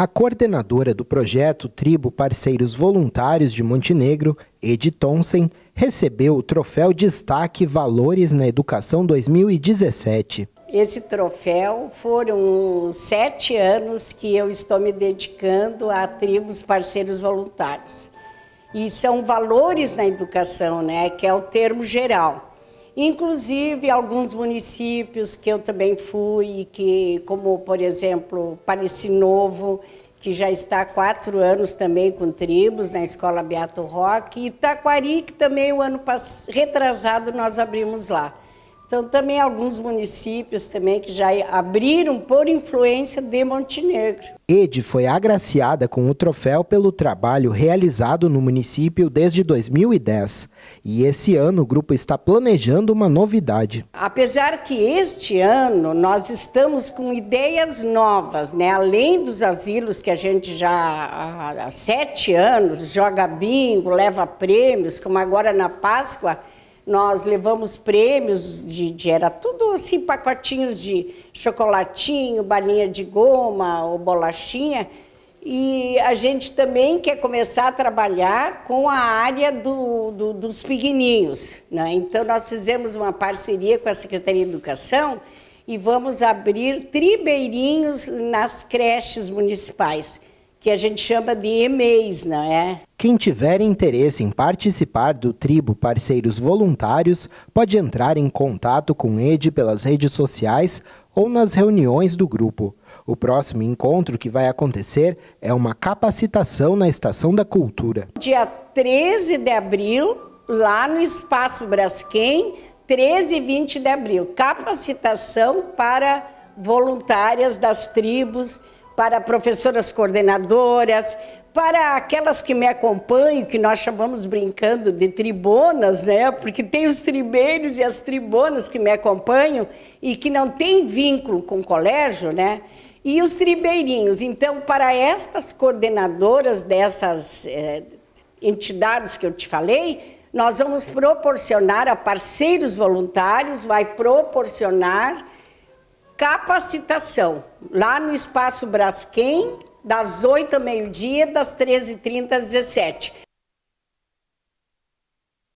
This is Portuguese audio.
A coordenadora do projeto Tribo Parceiros Voluntários de Montenegro, Edi Tonsen, recebeu o troféu Destaque Valores na Educação 2017. Esse troféu foram sete anos que eu estou me dedicando a tribos parceiros voluntários. E são valores na educação, né, que é o termo geral. Inclusive, alguns municípios que eu também fui, que, como, por exemplo, Pareci Novo, que já está há quatro anos também com tribos na Escola Beato Roque, e Itaquari que também o ano retrasado nós abrimos lá. Então, também alguns municípios também que já abriram por influência de Montenegro. Ede foi agraciada com o troféu pelo trabalho realizado no município desde 2010. E esse ano o grupo está planejando uma novidade. Apesar que este ano nós estamos com ideias novas, né? além dos asilos que a gente já há sete anos joga bingo, leva prêmios, como agora na Páscoa nós levamos prêmios de, de, era tudo assim pacotinhos de chocolatinho, balinha de goma ou bolachinha. E a gente também quer começar a trabalhar com a área do, do, dos pequenininhos. Né? Então, nós fizemos uma parceria com a Secretaria de Educação e vamos abrir tribeirinhos nas creches municipais que a gente chama de EMEIs, não é? Quem tiver interesse em participar do Tribo Parceiros Voluntários pode entrar em contato com Ed pelas redes sociais ou nas reuniões do grupo. O próximo encontro que vai acontecer é uma capacitação na Estação da Cultura. Dia 13 de abril, lá no Espaço Braskem, 13 e 20 de abril, capacitação para voluntárias das tribos para professoras coordenadoras, para aquelas que me acompanham, que nós chamamos brincando de tribonas, né? Porque tem os tribeiros e as tribonas que me acompanham e que não têm vínculo com o colégio, né? E os tribeirinhos. Então, para estas coordenadoras dessas eh, entidades que eu te falei, nós vamos proporcionar a parceiros voluntários, vai proporcionar capacitação, lá no Espaço Braskem, das 8 ao meio-dia, das 13h30 às 17 h